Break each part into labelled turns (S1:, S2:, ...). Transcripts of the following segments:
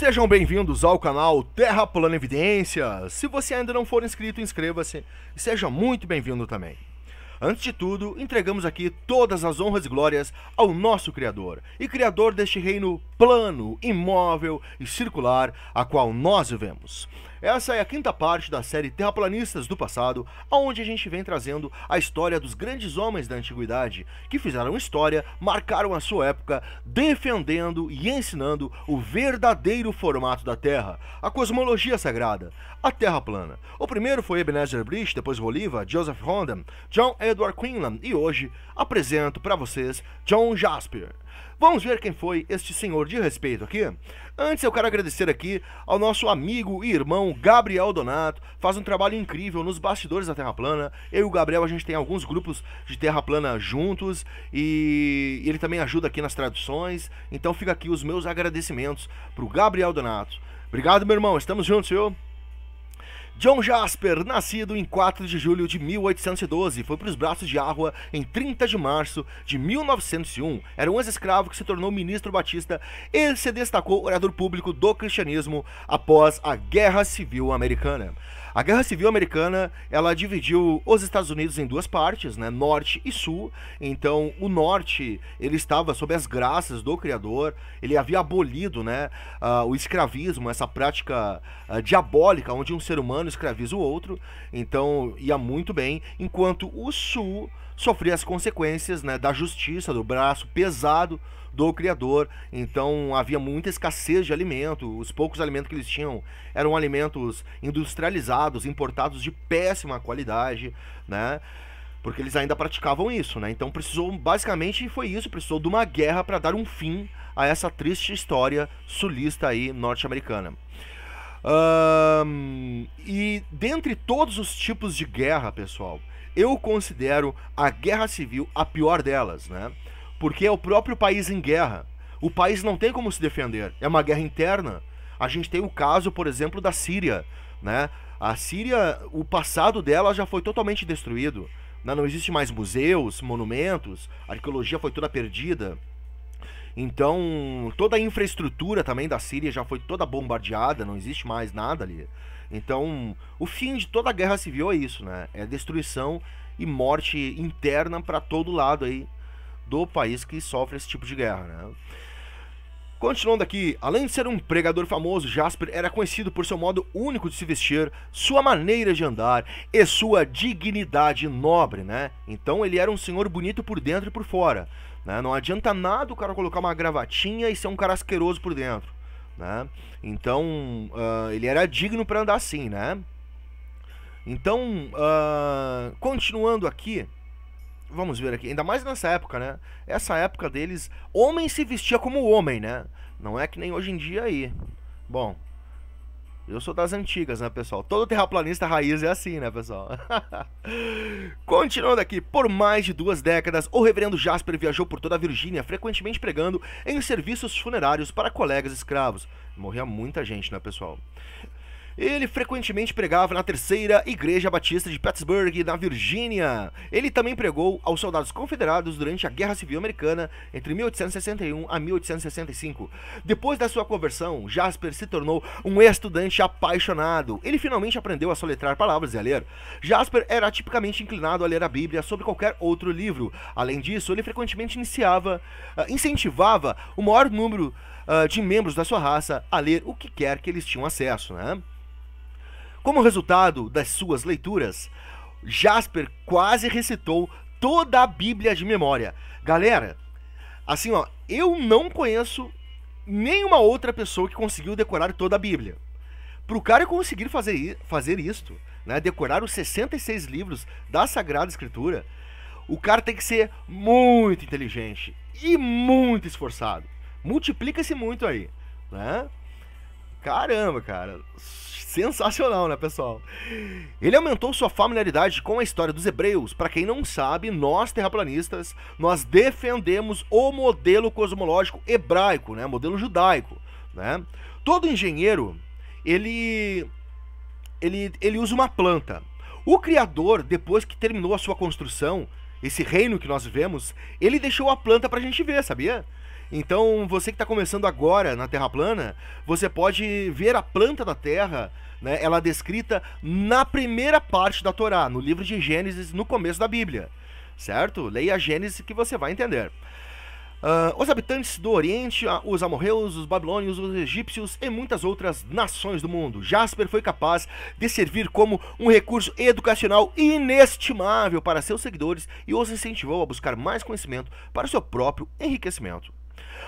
S1: Sejam bem-vindos ao canal Terra Plana Evidência. Se você ainda não for inscrito, inscreva-se e seja muito bem-vindo também. Antes de tudo, entregamos aqui todas as honras e glórias ao nosso Criador e Criador deste reino plano, imóvel e circular a qual nós vivemos. Essa é a quinta parte da série Terraplanistas do Passado, onde a gente vem trazendo a história dos grandes homens da antiguidade que fizeram história, marcaram a sua época, defendendo e ensinando o verdadeiro formato da Terra, a cosmologia sagrada, a Terra plana. O primeiro foi Ebenezer Brish, depois Bolívar, Joseph Rondon, John Edward Quinlan e hoje apresento para vocês John Jasper. Vamos ver quem foi este senhor de respeito aqui? Antes eu quero agradecer aqui ao nosso amigo e irmão Gabriel Donato, faz um trabalho incrível nos bastidores da Terra Plana. Eu e o Gabriel a gente tem alguns grupos de Terra Plana juntos e ele também ajuda aqui nas traduções. Então fica aqui os meus agradecimentos para o Gabriel Donato. Obrigado, meu irmão. Estamos juntos, viu? John Jasper, nascido em 4 de julho de 1812, foi para os braços de água em 30 de março de 1901. Era um ex-escravo que se tornou ministro batista e se destacou orador público do cristianismo após a Guerra Civil Americana. A Guerra Civil Americana, ela dividiu os Estados Unidos em duas partes, né, norte e sul. Então, o norte, ele estava sob as graças do criador, ele havia abolido, né, uh, o escravismo, essa prática uh, diabólica onde um ser humano escraviza o outro. Então, ia muito bem, enquanto o sul sofria as consequências, né, da justiça, do braço pesado do criador. Então havia muita escassez de alimento. Os poucos alimentos que eles tinham eram alimentos industrializados, importados de péssima qualidade, né? Porque eles ainda praticavam isso, né? Então precisou, basicamente foi isso, precisou de uma guerra para dar um fim a essa triste história sulista aí norte-americana. Um, e dentre todos os tipos de guerra, pessoal, eu considero a guerra civil a pior delas, né? porque é o próprio país em guerra. O país não tem como se defender, é uma guerra interna. A gente tem o caso, por exemplo, da Síria, né? A Síria, o passado dela já foi totalmente destruído. Né? Não existe mais museus, monumentos, a arqueologia foi toda perdida. Então, toda a infraestrutura também da Síria já foi toda bombardeada, não existe mais nada ali. Então, o fim de toda a guerra civil é isso, né? É destruição e morte interna para todo lado aí do país que sofre esse tipo de guerra. Né? Continuando aqui, além de ser um pregador famoso, Jasper era conhecido por seu modo único de se vestir, sua maneira de andar e sua dignidade nobre, né? Então ele era um senhor bonito por dentro e por fora, né? Não adianta nada o cara colocar uma gravatinha e ser um cara asqueroso por dentro, né? Então uh, ele era digno para andar assim, né? Então, uh, continuando aqui, vamos ver aqui, ainda mais nessa época, né? Essa época deles, homem se vestia como homem, né? Não é que nem hoje em dia aí. Bom, eu sou das antigas, né, pessoal? Todo terraplanista raiz é assim, né, pessoal? Continuando aqui, por mais de duas décadas, o reverendo Jasper viajou por toda a Virgínia, frequentemente pregando em serviços funerários para colegas escravos. Morria muita gente, né, pessoal? Ele frequentemente pregava na Terceira Igreja Batista de Pittsburgh, na Virgínia. Ele também pregou aos soldados confederados durante a Guerra Civil Americana entre 1861 a 1865. Depois da sua conversão, Jasper se tornou um estudante apaixonado. Ele finalmente aprendeu a soletrar palavras e a ler. Jasper era tipicamente inclinado a ler a Bíblia sobre qualquer outro livro. Além disso, ele frequentemente iniciava, uh, incentivava o maior número uh, de membros da sua raça a ler o que quer que eles tinham acesso, né? Como resultado das suas leituras, Jasper quase recitou toda a Bíblia de memória. Galera, assim ó, eu não conheço nenhuma outra pessoa que conseguiu decorar toda a Bíblia. Para o cara conseguir fazer, fazer isto, né, decorar os 66 livros da Sagrada Escritura, o cara tem que ser muito inteligente e muito esforçado. Multiplica-se muito aí, né? Caramba, cara sensacional, né, pessoal? Ele aumentou sua familiaridade com a história dos hebreus. Para quem não sabe, nós terraplanistas, nós defendemos o modelo cosmológico hebraico, né, modelo judaico, né? Todo engenheiro, ele ele ele usa uma planta. O criador, depois que terminou a sua construção, esse reino que nós vivemos, ele deixou a planta pra gente ver, sabia? Então, você que está começando agora na Terra plana, você pode ver a planta da Terra, né, ela é descrita na primeira parte da Torá, no livro de Gênesis, no começo da Bíblia. Certo? Leia Gênesis que você vai entender. Uh, os habitantes do Oriente, ah, os amorreus, os babilônios, os egípcios e muitas outras nações do mundo. Jasper foi capaz de servir como um recurso educacional inestimável para seus seguidores e os incentivou a buscar mais conhecimento para o seu próprio enriquecimento.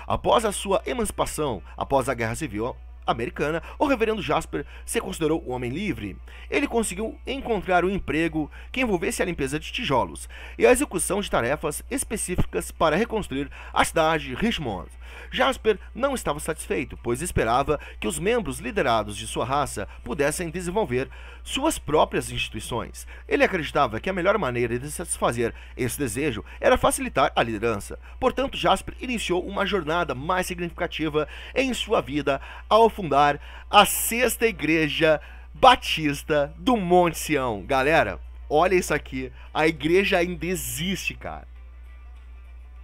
S1: Após a sua emancipação, após a Guerra Civil americana, o reverendo Jasper se considerou um homem livre. Ele conseguiu encontrar um emprego que envolvesse a limpeza de tijolos e a execução de tarefas específicas para reconstruir a cidade de Richmond. Jasper não estava satisfeito, pois esperava que os membros liderados de sua raça pudessem desenvolver suas próprias instituições. Ele acreditava que a melhor maneira de satisfazer esse desejo era facilitar a liderança. Portanto, Jasper iniciou uma jornada mais significativa em sua vida ao fundar a sexta igreja batista do Monte Sião. Galera, olha isso aqui. A igreja ainda existe, cara.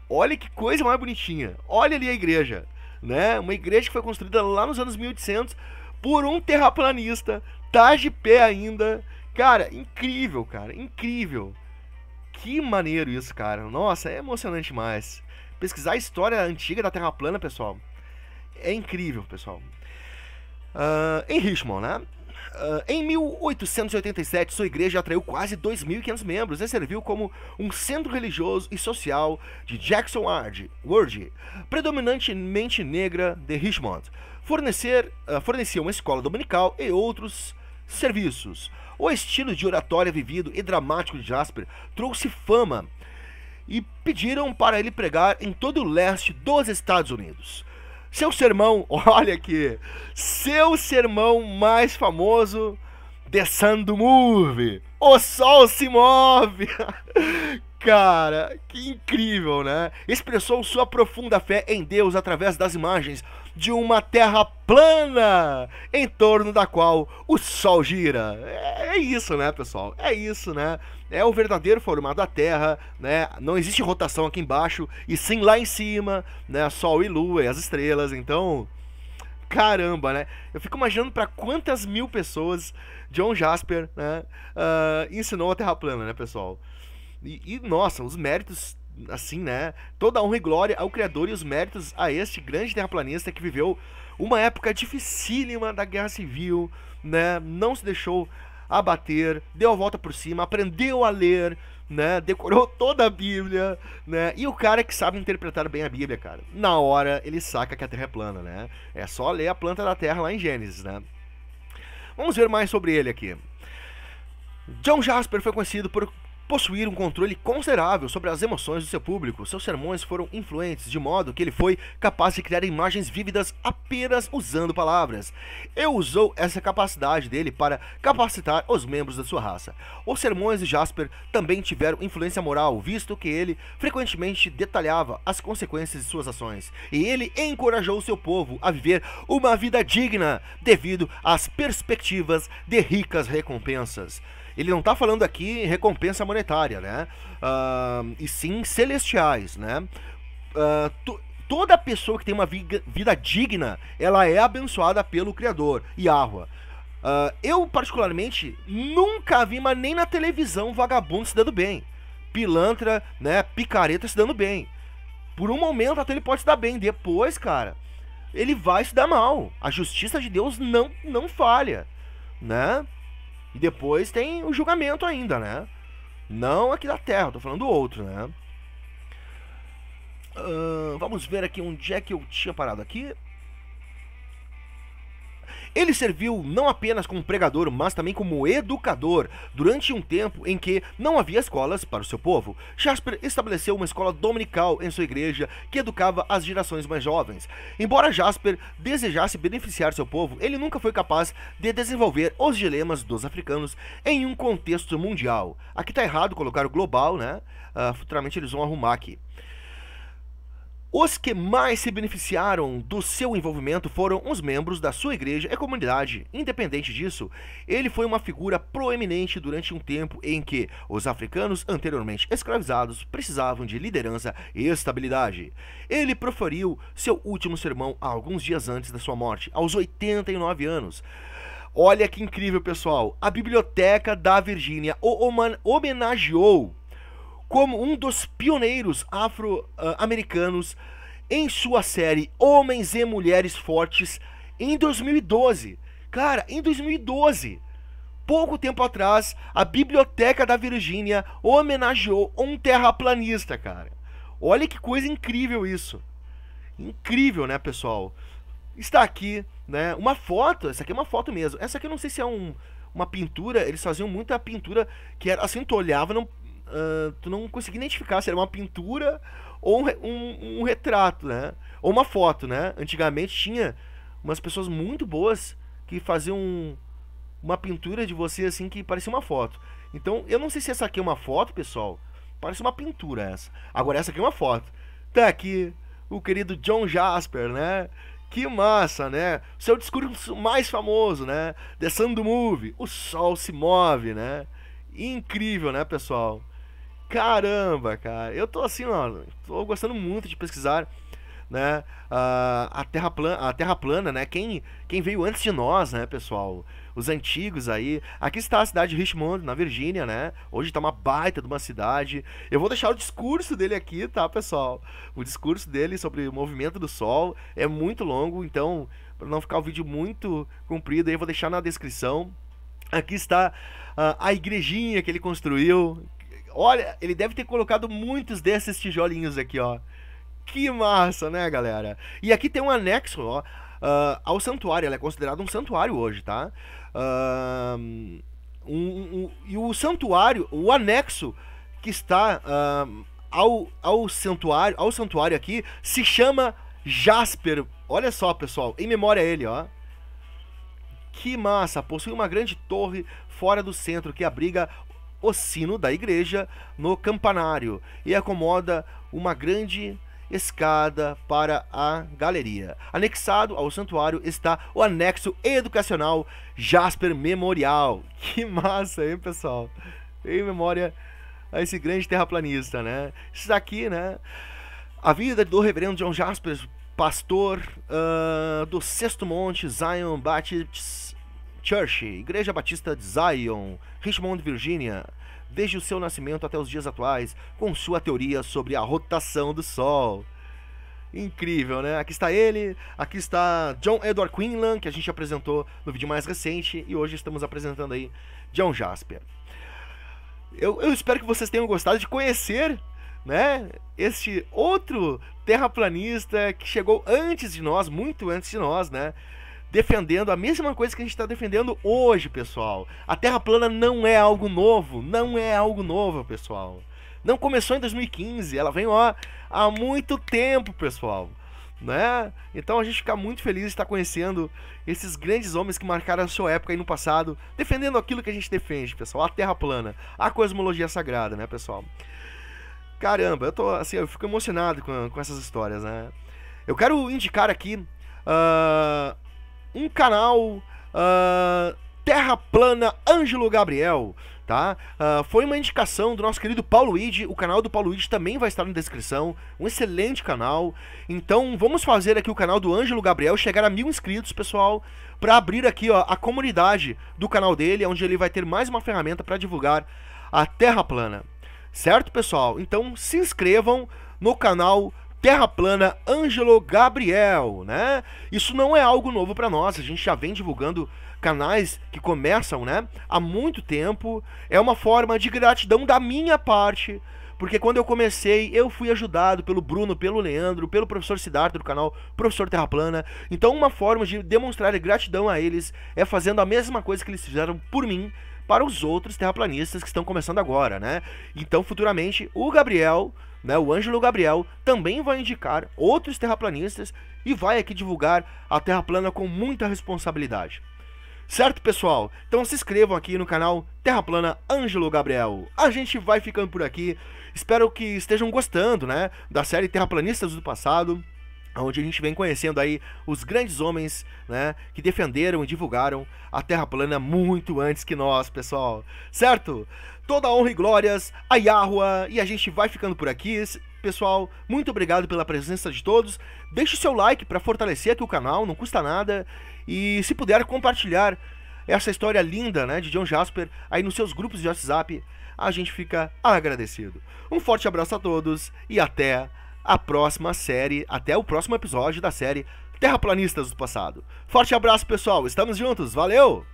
S1: Olha que coisa mais bonitinha. Olha ali a igreja, né? Uma igreja que foi construída lá nos anos 1800 por um terraplanista, tá de pé ainda. Cara, incrível, cara, incrível. Que maneiro isso, cara. Nossa, é emocionante demais. Pesquisar a história antiga da Terra plana, pessoal, é incrível, pessoal uh, em Richmond, né? Uh, em 1887, sua igreja atraiu quase 2.500 membros e serviu como um centro religioso e social de Jackson Ward, Ward predominantemente negra de Richmond. Fornecer, uh, ah, fornecia uma escola dominical e outros serviços. O estilo de oratória vivido e dramático de Jasper trouxe fama e pediram para ele pregar em todo o leste dos Estados Unidos. Seu sermão, olha aqui, seu sermão mais famoso, The Sun do Move, o sol se move. Cara, que incrível, né? Expressou sua profunda fé em Deus através das imagens, de uma terra plana em torno da qual o Sol gira. É, é, isso, né, pessoal? É isso, né? É o verdadeiro formato da Terra, né? Não existe rotação aqui embaixo e sim lá em cima, né? Sol e Lua e as estrelas. Então, caramba, né? Eu fico imaginando para quantas mil pessoas John Jasper né, uh, ensinou a Terra plana, né, pessoal? E, e, nossa, os méritos assim, né? Toda honra e glória ao Criador e os méritos a este grande terraplanista que viveu uma época dificílima da Guerra Civil, né? Não se deixou abater, deu a volta por cima, aprendeu a ler, né? Decorou toda a Bíblia, né? E o cara que sabe interpretar bem a Bíblia, cara, na hora ele saca que a Terra é plana, né? É só ler a planta da Terra lá em Gênesis, né? Vamos ver mais sobre ele aqui. John Jasper foi conhecido por possuir um controle considerável sobre as emoções do seu público. Seus sermões foram influentes de modo que ele foi capaz de criar imagens vívidas apenas usando palavras. Ele usou essa capacidade dele para capacitar os membros da sua raça. Os sermões de Jasper também tiveram influência moral, visto que ele frequentemente detalhava as consequências de suas ações, e ele encorajou seu povo a viver uma vida digna devido às perspectivas de ricas recompensas ele não está falando aqui em recompensa monetária, né? Uh, e sim celestiais, né? Uh, tu, toda pessoa que tem uma viga, vida digna, ela é abençoada pelo Criador, Yahua. Uh, eu, particularmente, nunca vi, mas nem na televisão, vagabundo se dando bem. Pilantra, né? Picareta se dando bem. Por um momento até ele pode se dar bem, depois, cara, ele vai se dar mal. A justiça de Deus não, não falha, né? E depois tem o julgamento ainda, né? Não aqui da Terra, tô falando do outro, né? Uh, vamos ver aqui onde é que eu tinha parado aqui. Ele serviu não apenas como pregador, mas também como educador, durante um tempo em que não havia escolas para o seu povo. Jasper estabeleceu uma escola dominical em sua igreja que educava as gerações mais jovens. Embora Jasper desejasse beneficiar seu povo, ele nunca foi capaz de desenvolver os dilemas dos africanos em um contexto mundial. Aqui tá errado colocar o global, né? Uh, futuramente eles vão arrumar aqui. Os que mais se beneficiaram do seu envolvimento foram os membros da sua igreja e comunidade. Independente disso, ele foi uma figura proeminente durante um tempo em que os africanos anteriormente escravizados precisavam de liderança e estabilidade. Ele proferiu seu último sermão alguns dias antes da sua morte, aos 89 anos. Olha que incrível, pessoal! A biblioteca da Virgínia o homenageou como um dos pioneiros afro-americanos em sua série Homens e Mulheres Fortes em 2012. Cara, em 2012, pouco tempo atrás, a Biblioteca da Virgínia homenageou um terraplanista, cara. Olha que coisa incrível isso. Incrível, né, pessoal? Está aqui, né, uma foto, essa aqui é uma foto mesmo. Essa aqui eu não sei se é um, uma pintura, eles faziam muita pintura que era assim, tu olhava, não uh, tu não conseguia identificar se era uma pintura ou um, um, um, retrato, né? Ou uma foto, né? Antigamente tinha umas pessoas muito boas que faziam uma pintura de você assim que parecia uma foto. Então, eu não sei se essa aqui é uma foto, pessoal. Parece uma pintura essa. Agora essa aqui é uma foto. Tá aqui o querido John Jasper, né? Que massa, né? Seu discurso mais famoso, né? The Sun do Move, o sol se move, né? Incrível, né, pessoal? caramba, cara. Eu tô assim, ó, tô gostando muito de pesquisar, né, a, ah, a terra plana, a terra plana, né? Quem quem veio antes de nós, né, pessoal? Os antigos aí. Aqui está a cidade de Richmond, na Virgínia, né? Hoje tá uma baita de uma cidade. Eu vou deixar o discurso dele aqui, tá, pessoal? O discurso dele sobre o movimento do sol é muito longo, então para não ficar o vídeo muito comprido, aí eu vou deixar na descrição. Aqui está uh, a igrejinha que ele construiu, Olha, ele deve ter colocado muitos desses tijolinhos aqui, ó. Que massa, né, galera? E aqui tem um anexo, ó, uh, ao santuário. Ela é considerada um santuário hoje, tá? Uh, um, um, e o santuário, o anexo que está uh, ao, ao santuário, ao santuário aqui, se chama Jasper. Olha só, pessoal, em memória a ele, ó. Que massa! Possui uma grande torre fora do centro que abriga o sino da igreja no campanário e acomoda uma grande escada para a galeria. Anexado ao santuário está o anexo educacional Jasper Memorial. Que massa, hein, pessoal? Em memória a esse grande terraplanista, né? Isso daqui, né? A vida do reverendo John Jasper, pastor uh, do Sexto Monte Zion Baptist Church, Igreja Batista de Zion, Richmond, Virgínia, desde o seu nascimento até os dias atuais, com sua teoria sobre a rotação do Sol. Incrível, né? Aqui está ele, aqui está John Edward Quinlan, que a gente apresentou no vídeo mais recente, e hoje estamos apresentando aí John Jasper. Eu, eu espero que vocês tenham gostado de conhecer, né? Este outro terraplanista que chegou antes de nós, muito antes de nós, né? defendendo a mesma coisa que a gente está defendendo hoje, pessoal. A Terra plana não é algo novo, não é algo novo, pessoal. Não começou em 2015, ela vem ó há muito tempo, pessoal. Né? Então a gente fica muito feliz de estar conhecendo esses grandes homens que marcaram a sua época aí no passado, defendendo aquilo que a gente defende, pessoal, a Terra plana, a cosmologia sagrada, né, pessoal? Caramba, eu tô assim, eu fico emocionado com, com essas histórias, né? Eu quero indicar aqui ah, um canal uh, Terra Plana Ângelo Gabriel. Tá? Uh, foi uma indicação do nosso querido Paulo Ide. O canal do Paulo Ide também vai estar na descrição. Um excelente canal. Então vamos fazer aqui o canal do Ângelo Gabriel chegar a mil inscritos, pessoal, para abrir aqui ó, a comunidade do canal dele, onde ele vai ter mais uma ferramenta para divulgar a Terra plana. Certo, pessoal? Então se inscrevam no canal Terra plana Ângelo Gabriel, né? Isso não é algo novo para nós, a gente já vem divulgando canais que começam, né, há muito tempo. É uma forma de gratidão da minha parte, porque quando eu comecei, eu fui ajudado pelo Bruno, pelo Leandro, pelo professor Siddhartha do canal Professor Terra Plana. Então, uma forma de demonstrar gratidão a eles é fazendo a mesma coisa que eles fizeram por mim para os outros terraplanistas que estão começando agora, né? Então, futuramente, o Gabriel né, o Ângelo Gabriel também vai indicar outros terraplanistas e vai aqui divulgar a Terra plana com muita responsabilidade. Certo, pessoal? Então se inscrevam aqui no canal Terra Plana Ângelo Gabriel. A gente vai ficando por aqui. Espero que estejam gostando, né, da série Terraplanistas do passado onde a gente vem conhecendo aí os grandes homens, né, que defenderam e divulgaram a Terra plana muito antes que nós, pessoal. Certo? Toda honra e glórias a Yahua e a gente vai ficando por aqui. Pessoal, muito obrigado pela presença de todos. Deixe o seu like para fortalecer aqui o canal, não custa nada. E se puder compartilhar essa história linda, né, de John Jasper aí nos seus grupos de WhatsApp, a gente fica agradecido. Um forte abraço a todos e até a próxima série, até o próximo episódio da série Terraplanistas do Passado. Forte abraço, pessoal. Estamos juntos. Valeu!